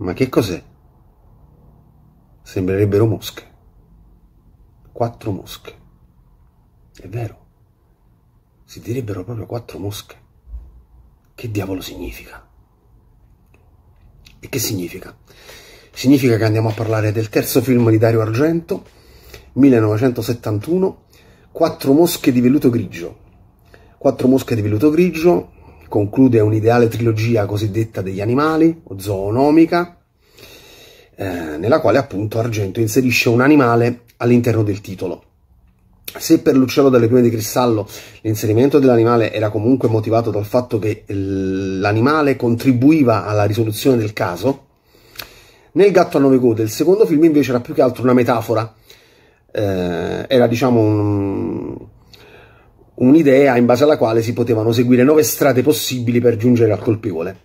Ma che cos'è? Sembrerebbero mosche. Quattro mosche. È vero. Si direbbero proprio quattro mosche. Che diavolo significa? E che significa? Significa che andiamo a parlare del terzo film di Dario Argento, 1971, Quattro mosche di velluto grigio. Quattro mosche di velluto grigio, conclude un'ideale trilogia cosiddetta degli animali, o zoonomica, eh, nella quale appunto Argento inserisce un animale all'interno del titolo. Se per l'uccello dalle piume di cristallo l'inserimento dell'animale era comunque motivato dal fatto che l'animale contribuiva alla risoluzione del caso, nel Gatto a nove code il secondo film invece era più che altro una metafora, eh, era diciamo un, un'idea in base alla quale si potevano seguire nove strade possibili per giungere al colpevole.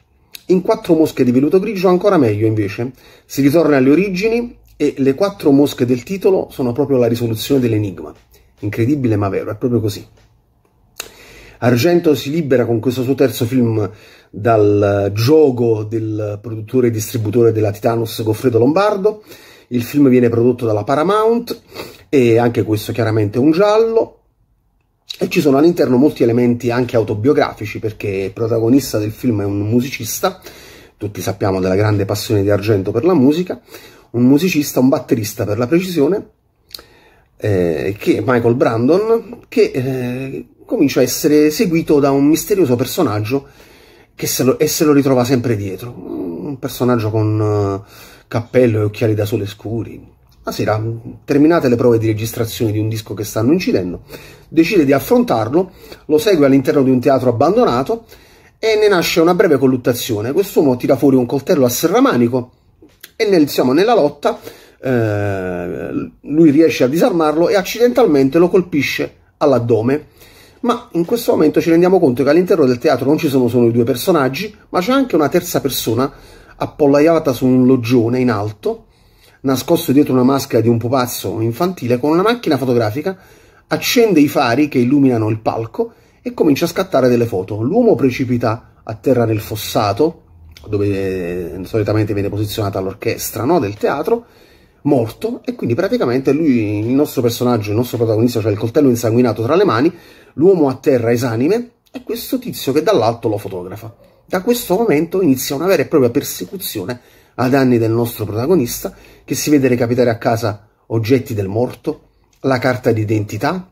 In quattro mosche di velluto grigio ancora meglio invece, si ritorna alle origini e le quattro mosche del titolo sono proprio la risoluzione dell'enigma. Incredibile ma vero, è proprio così. Argento si libera con questo suo terzo film dal gioco del produttore e distributore della Titanus Goffredo Lombardo. Il film viene prodotto dalla Paramount e anche questo chiaramente è un giallo e ci sono all'interno molti elementi anche autobiografici perché il protagonista del film è un musicista, tutti sappiamo della grande passione di Argento per la musica, un musicista, un batterista per la precisione, eh, che è Michael Brandon, che eh, comincia a essere seguito da un misterioso personaggio che se lo, e se lo ritrova sempre dietro, un personaggio con eh, cappello e occhiali da sole scuri, la sera, terminate le prove di registrazione di un disco che stanno incidendo, decide di affrontarlo, lo segue all'interno di un teatro abbandonato e ne nasce una breve colluttazione. Quest'uomo tira fuori un coltello a serramanico e nel, diciamo, nella lotta eh, lui riesce a disarmarlo e accidentalmente lo colpisce all'addome. Ma in questo momento ci rendiamo conto che all'interno del teatro non ci sono solo i due personaggi, ma c'è anche una terza persona appollaiata su un loggione in alto nascosto dietro una maschera di un pupazzo infantile, con una macchina fotografica accende i fari che illuminano il palco e comincia a scattare delle foto. L'uomo precipita a terra nel fossato, dove eh, solitamente viene posizionata l'orchestra no? del teatro, morto, e quindi praticamente lui, il nostro personaggio, il nostro protagonista, cioè il coltello insanguinato tra le mani, l'uomo a terra esanime, e questo tizio che dall'alto lo fotografa. Da questo momento inizia una vera e propria persecuzione a danni del nostro protagonista, che si vede recapitare a casa oggetti del morto, la carta d'identità,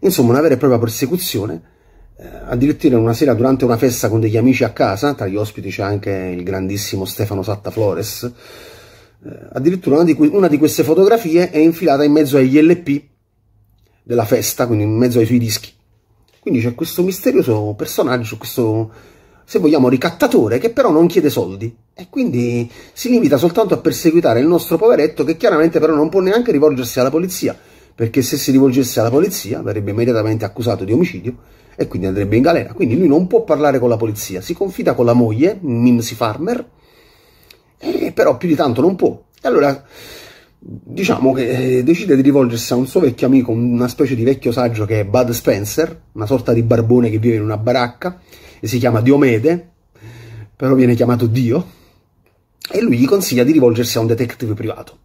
insomma una vera e propria persecuzione. Eh, addirittura una sera durante una festa con degli amici a casa, tra gli ospiti c'è anche il grandissimo Stefano Sattaflores, eh, addirittura una di, una di queste fotografie è infilata in mezzo agli LP della festa, quindi in mezzo ai suoi dischi. Quindi c'è questo misterioso personaggio, questo se vogliamo, ricattatore che però non chiede soldi e quindi si limita soltanto a perseguitare il nostro poveretto che chiaramente però non può neanche rivolgersi alla polizia perché se si rivolgesse alla polizia verrebbe immediatamente accusato di omicidio e quindi andrebbe in galera. Quindi lui non può parlare con la polizia, si confida con la moglie, Mimsy Farmer, e però più di tanto non può. E allora diciamo che eh, decide di rivolgersi a un suo vecchio amico, una specie di vecchio saggio che è Bud Spencer, una sorta di barbone che vive in una baracca, e si chiama Diomede, però viene chiamato Dio, e lui gli consiglia di rivolgersi a un detective privato,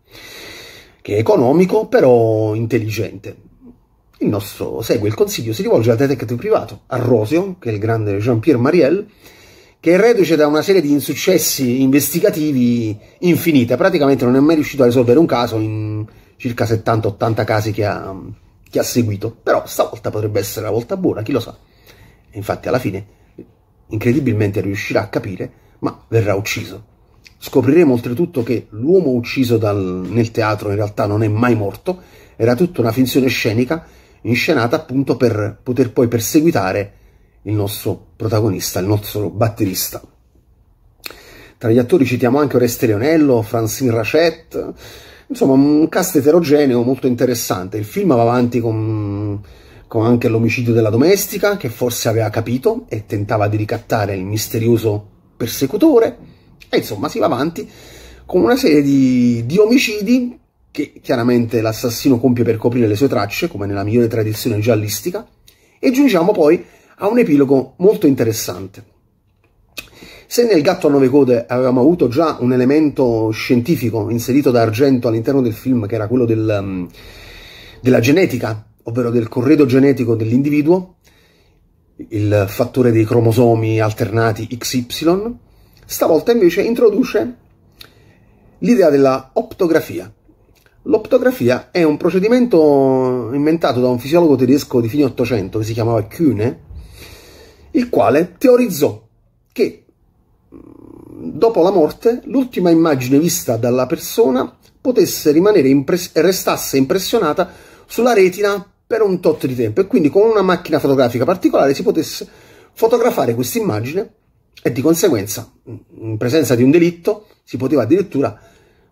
che è economico però intelligente. Il nostro segue il consiglio, si rivolge al detective privato, a Rosio, che è il grande Jean-Pierre Mariel, che è reduce da una serie di insuccessi investigativi infinita, praticamente non è mai riuscito a risolvere un caso in circa 70-80 casi che ha, che ha seguito, però stavolta potrebbe essere la volta buona, chi lo sa. E infatti alla fine incredibilmente riuscirà a capire, ma verrà ucciso. Scopriremo oltretutto che l'uomo ucciso dal, nel teatro in realtà non è mai morto, era tutta una finzione scenica inscenata appunto per poter poi perseguitare il nostro protagonista, il nostro batterista. Tra gli attori citiamo anche Oreste Leonello, Francine Rachet, insomma un cast eterogeneo molto interessante. Il film va avanti con con anche l'omicidio della domestica che forse aveva capito e tentava di ricattare il misterioso persecutore e insomma si va avanti con una serie di, di omicidi che chiaramente l'assassino compie per coprire le sue tracce come nella migliore tradizione giallistica e giungiamo poi a un epilogo molto interessante. Se nel gatto a nove code avevamo avuto già un elemento scientifico inserito da Argento all'interno del film, che era quello del, mm, della genetica ovvero del corredo genetico dell'individuo, il fattore dei cromosomi alternati XY, stavolta invece introduce l'idea della optografia. L'optografia è un procedimento inventato da un fisiologo tedesco di fine 800 che si chiamava Kühne, il quale teorizzò che mm, dopo la morte l'ultima immagine vista dalla persona potesse rimanere impres- restasse impressionata sulla retina per un tot di tempo e quindi con una macchina fotografica particolare si potesse fotografare questa immagine e di conseguenza in presenza di un delitto si poteva addirittura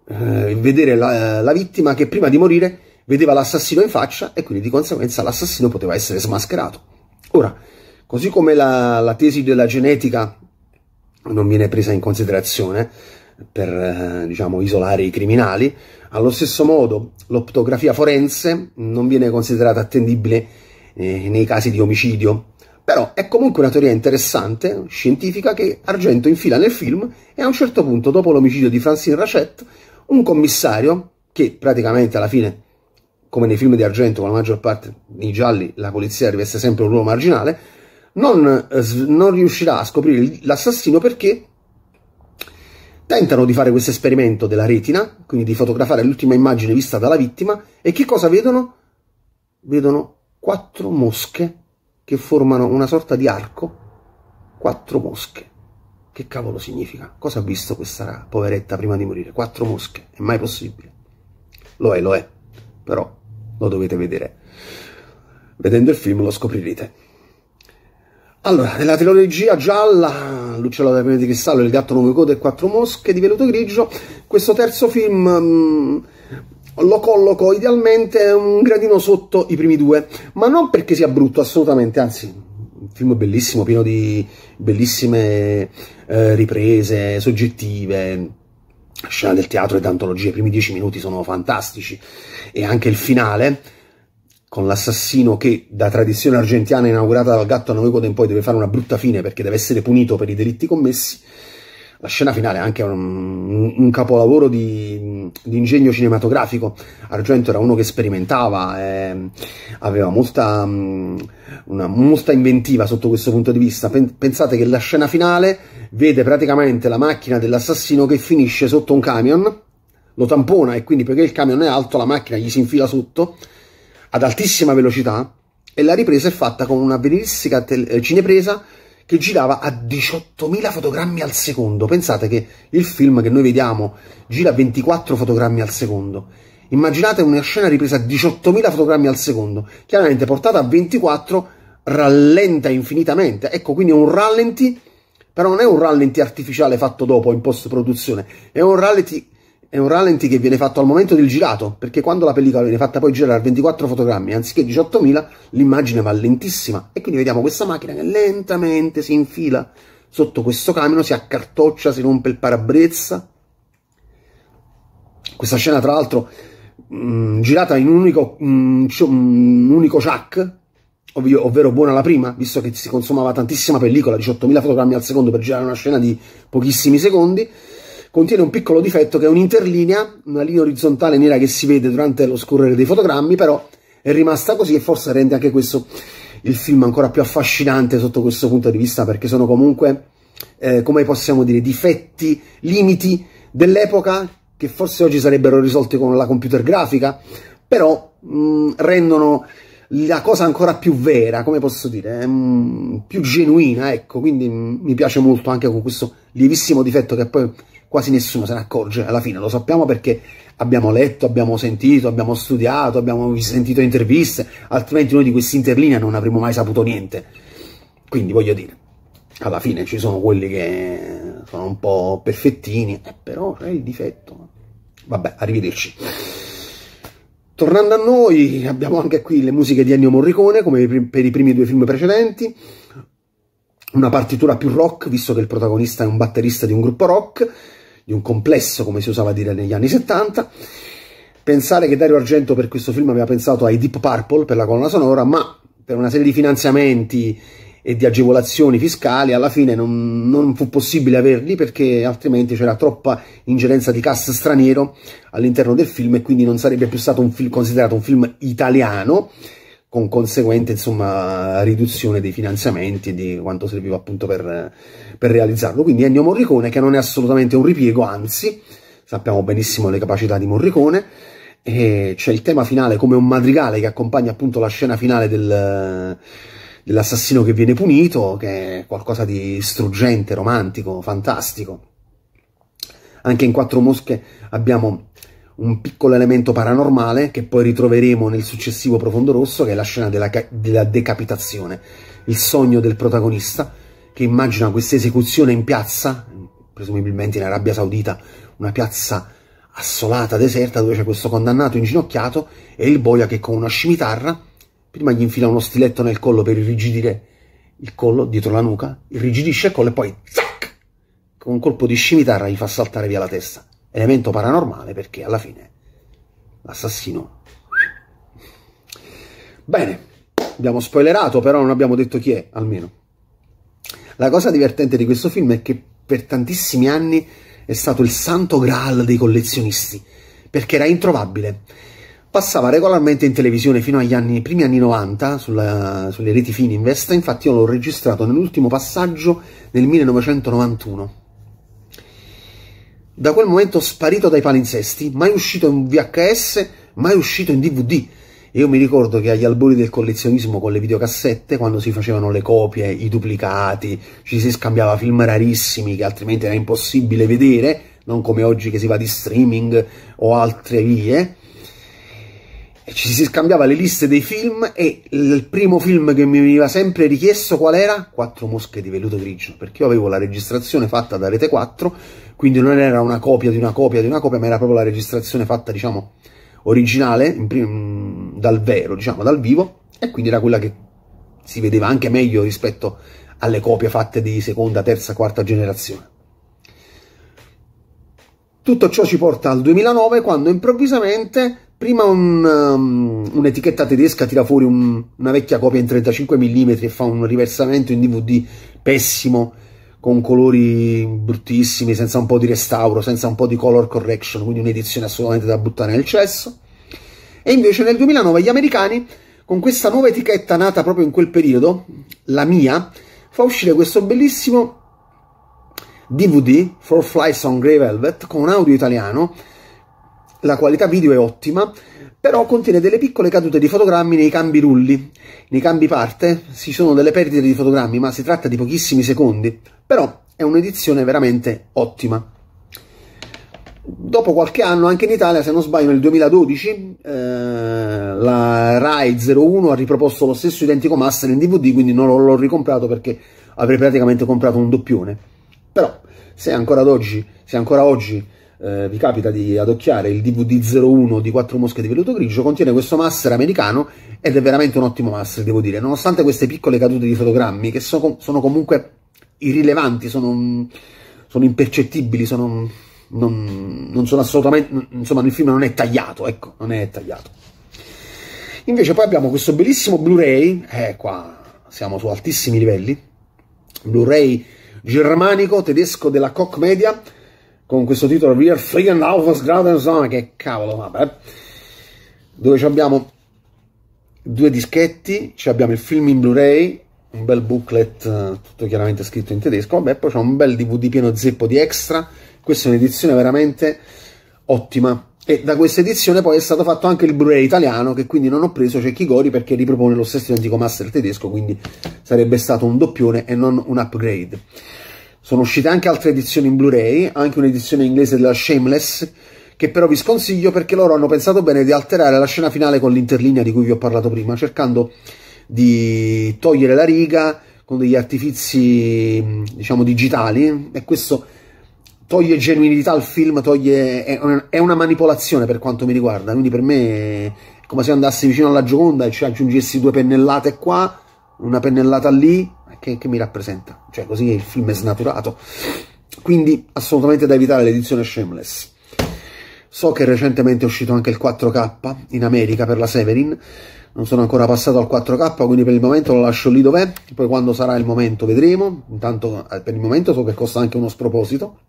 eh, vedere la, la vittima che prima di morire vedeva l'assassino in faccia e quindi di conseguenza l'assassino poteva essere smascherato. Ora, così come la, la, tesi della genetica non viene presa in considerazione, per eh, diciamo, isolare i criminali. Allo stesso modo l'optografia forense non viene considerata attendibile eh, nei casi di omicidio, però è comunque una teoria interessante, scientifica, che Argento infila nel film e a un certo punto, dopo l'omicidio di Francine Rachet, un commissario, che praticamente alla fine, come nei film di Argento, con la maggior parte dei gialli, la polizia riveste sempre un ruolo marginale, non, eh, non riuscirà a scoprire l'assassino perché Tentano di fare questo esperimento della retina, quindi di fotografare l'ultima immagine vista dalla vittima, e che cosa vedono? Vedono quattro mosche che formano una sorta di arco. Quattro mosche. Che cavolo significa? Cosa ha visto questa poveretta prima di morire? Quattro mosche. È mai possibile? Lo è, lo è. Però lo dovete vedere. Vedendo il film lo scoprirete. Allora, nella trilogia gialla L'uccello da pianeta di cristallo, Il gatto nove code e quattro mosche di veluto grigio. Questo terzo film mh, mm, lo colloco idealmente un gradino sotto i primi due, ma non perché sia brutto assolutamente, anzi, un film bellissimo, pieno di bellissime eh, riprese soggettive, scena del teatro e d'antologia, i primi dieci minuti sono fantastici e anche il finale con l'assassino che da tradizione argentina inaugurata dal gatto a Novecodo in poi deve fare una brutta fine perché deve essere punito per i delitti commessi, la scena finale è anche un, un capolavoro di, di, ingegno cinematografico. Argento era uno che sperimentava, eh, aveva molta, mm, una, molta, inventiva sotto questo punto di vista. Pensate che la scena finale vede praticamente la macchina dell'assassino che finisce sotto un camion, lo tampona e quindi perché il camion è alto la macchina gli si infila sotto ad altissima velocità e la ripresa è fatta con una bellissima eh, cinepresa che girava a 18.000 fotogrammi al secondo. Pensate che il film che noi vediamo gira a 24 fotogrammi al secondo. Immaginate una scena ripresa a 18.000 fotogrammi al secondo. Chiaramente portata a 24 rallenta infinitamente. Ecco, quindi è un rallenti, però non è un rallenti artificiale fatto dopo in post-produzione. È un rallenti è un ralenti che viene fatto al momento del girato, perché quando la pellicola viene fatta poi girare a 24 fotogrammi anziché 18.000, l'immagine va lentissima e quindi vediamo questa macchina che lentamente si infila sotto questo camion, si accartoccia, si rompe il parabrezza. Questa scena tra l'altro mm, girata in un unico, mh, mm, mm, un unico chuck, ovvio, ovvero buona la prima, visto che si consumava tantissima pellicola, 18.000 fotogrammi al secondo per girare una scena di pochissimi secondi, contiene un piccolo difetto che è un'interlinea, una linea orizzontale nera che si vede durante lo scorrere dei fotogrammi, però è rimasta così e forse rende anche questo il film ancora più affascinante sotto questo punto di vista, perché sono comunque, eh, come possiamo dire, difetti, limiti dell'epoca che forse oggi sarebbero risolti con la computer grafica, però mh, mm, rendono la cosa ancora più vera, come posso dire, mh, mm, più genuina, ecco, quindi mh, mi piace molto anche con questo lievissimo difetto che poi quasi nessuno se ne accorge alla fine, lo sappiamo perché abbiamo letto, abbiamo sentito, abbiamo studiato, abbiamo sentito interviste, altrimenti noi di questa interlinea non avremmo mai saputo niente. Quindi voglio dire, alla fine ci sono quelli che sono un po' perfettini, eh, però c'è il difetto. Vabbè, arrivederci. Tornando a noi, abbiamo anche qui le musiche di Ennio Morricone, come per i primi due film precedenti, una partitura più rock, visto che il protagonista è un batterista di un gruppo rock, di un complesso, come si usava a dire negli anni 70. Pensare che Dario Argento per questo film aveva pensato ai Deep Purple per la colonna sonora, ma per una serie di finanziamenti e di agevolazioni fiscali alla fine non, non fu possibile averli perché altrimenti c'era troppa ingerenza di cast straniero all'interno del film e quindi non sarebbe più stato un considerato un film italiano con conseguente insomma, riduzione dei finanziamenti e di quanto serviva appunto per, per, realizzarlo. Quindi Ennio Morricone che non è assolutamente un ripiego, anzi sappiamo benissimo le capacità di Morricone, e c'è il tema finale come un madrigale che accompagna appunto la scena finale del, dell'assassino che viene punito, che è qualcosa di struggente, romantico, fantastico. Anche in Quattro Mosche abbiamo un piccolo elemento paranormale che poi ritroveremo nel successivo Profondo Rosso, che è la scena della, della decapitazione, il sogno del protagonista che immagina questa esecuzione in piazza, presumibilmente in Arabia Saudita, una piazza assolata, deserta, dove c'è questo condannato inginocchiato e il boia che con una scimitarra prima gli infila uno stiletto nel collo per irrigidire il collo dietro la nuca, irrigidisce il collo e poi zac, con un colpo di scimitarra gli fa saltare via la testa elemento paranormale perché alla fine l'assassino... Bene, abbiamo spoilerato, però non abbiamo detto chi è, almeno. La cosa divertente di questo film è che per tantissimi anni è stato il santo graal dei collezionisti, perché era introvabile. Passava regolarmente in televisione fino agli anni, primi anni 90 sulla, sulle reti Fininvest, infatti io l'ho registrato nell'ultimo passaggio nel 1991 da quel momento sparito dai palinsesti, mai uscito in VHS, mai uscito in DVD. Io mi ricordo che agli albori del collezionismo con le videocassette, quando si facevano le copie, i duplicati, ci si scambiava film rarissimi che altrimenti era impossibile vedere, non come oggi che si va di streaming o altre vie, e ci si scambiava le liste dei film e il primo film che mi veniva sempre richiesto qual era? Quattro mosche di velluto grigio, perché io avevo la registrazione fatta da Rete 4 quindi non era una copia di una copia di una copia, ma era proprio la registrazione fatta, diciamo, originale, prim- mm, dal vero, diciamo, dal vivo, e quindi era quella che si vedeva anche meglio rispetto alle copie fatte di seconda, terza, quarta generazione. Tutto ciò ci porta al 2009 quando improvvisamente prima un, um, un'etichetta tedesca tira fuori un, una vecchia copia in 35 mm e fa un riversamento in DVD pessimo con colori bruttissimi, senza un po' di restauro, senza un po' di color correction, quindi un'edizione assolutamente da buttare nel cesso. E invece nel 2009 gli americani, con questa nuova etichetta nata proprio in quel periodo, la mia, fa uscire questo bellissimo DVD, Four Flies on Grey Velvet, con un audio italiano, la qualità video è ottima, però contiene delle piccole cadute di fotogrammi nei cambi rulli. Nei cambi parte ci sono delle perdite di fotogrammi, ma si tratta di pochissimi secondi. Però è un'edizione veramente ottima. Dopo qualche anno, anche in Italia, se non sbaglio, nel 2012, eh, la Rai 01 ha riproposto lo stesso identico master in DVD, quindi non l'ho ricomprato perché avrei praticamente comprato un doppione. Però, se ancora ad oggi, se ancora oggi eh, vi capita di adocchiare il DVD01 di 4 mosche di velluto grigio, contiene questo master americano ed è veramente un ottimo master, devo dire, nonostante queste piccole cadute di fotogrammi che so, sono comunque irrilevanti, sono, sono impercettibili, sono, non, non, sono assolutamente, insomma il film non è tagliato, ecco, non è tagliato. Invece poi abbiamo questo bellissimo Blu-ray, eh qua siamo su altissimi livelli, Blu-ray germanico, tedesco della Koch Media, con questo titolo Wir fliegen auf das Graudenzone, che cavolo, vabbè, dove abbiamo due dischetti, abbiamo il film in Blu-ray, un bel booklet, eh, tutto chiaramente scritto in tedesco, vabbè, poi c'è un bel DVD pieno zeppo di extra, questa è un'edizione veramente ottima. E da questa edizione poi è stato fatto anche il Blu-ray italiano, che quindi non ho preso, c'è cioè perché ripropone lo stesso identico master tedesco, quindi sarebbe stato un doppione e non un upgrade. Sono uscite anche altre edizioni in Blu-ray, anche un'edizione inglese della Shameless, che però vi sconsiglio perché loro hanno pensato bene di alterare la scena finale con l'interlinea di cui vi ho parlato prima, cercando di togliere la riga con degli artifici, diciamo, digitali, e questo toglie genuinità al film, toglie, è, una, è una manipolazione per quanto mi riguarda, quindi per me è come se andassi vicino alla Gioconda e ci aggiungessi due pennellate qua, una pennellata lì, che, che mi rappresenta. Cioè, così il film è snaturato. Quindi, assolutamente da evitare l'edizione Shameless. So che recentemente è uscito anche il 4K in America per la Severin, non sono ancora passato al 4K, quindi per il momento lo lascio lì dov'è, poi quando sarà il momento vedremo, intanto eh, per il momento so che costa anche uno sproposito,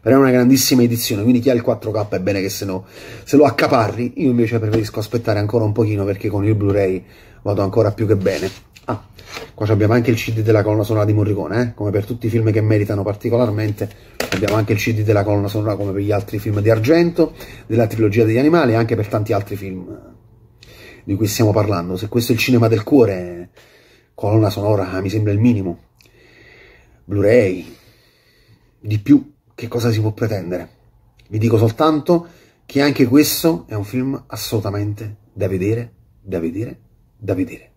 però è una grandissima edizione, quindi chi ha il 4K è bene che se, no, se lo accaparri, io invece preferisco aspettare ancora un pochino perché con il Blu-ray vado ancora più che bene. Ah, qua abbiamo anche il CD della colonna sonora di Morricone, eh? come per tutti i film che meritano particolarmente, abbiamo anche il CD della colonna sonora come per gli altri film di Argento, della trilogia degli animali e anche per tanti altri film di cui stiamo parlando. Se questo è il cinema del cuore, colonna sonora mi sembra il minimo. Blu-ray, di più, che cosa si può pretendere? Vi dico soltanto che anche questo è un film assolutamente da vedere, da vedere, da vedere.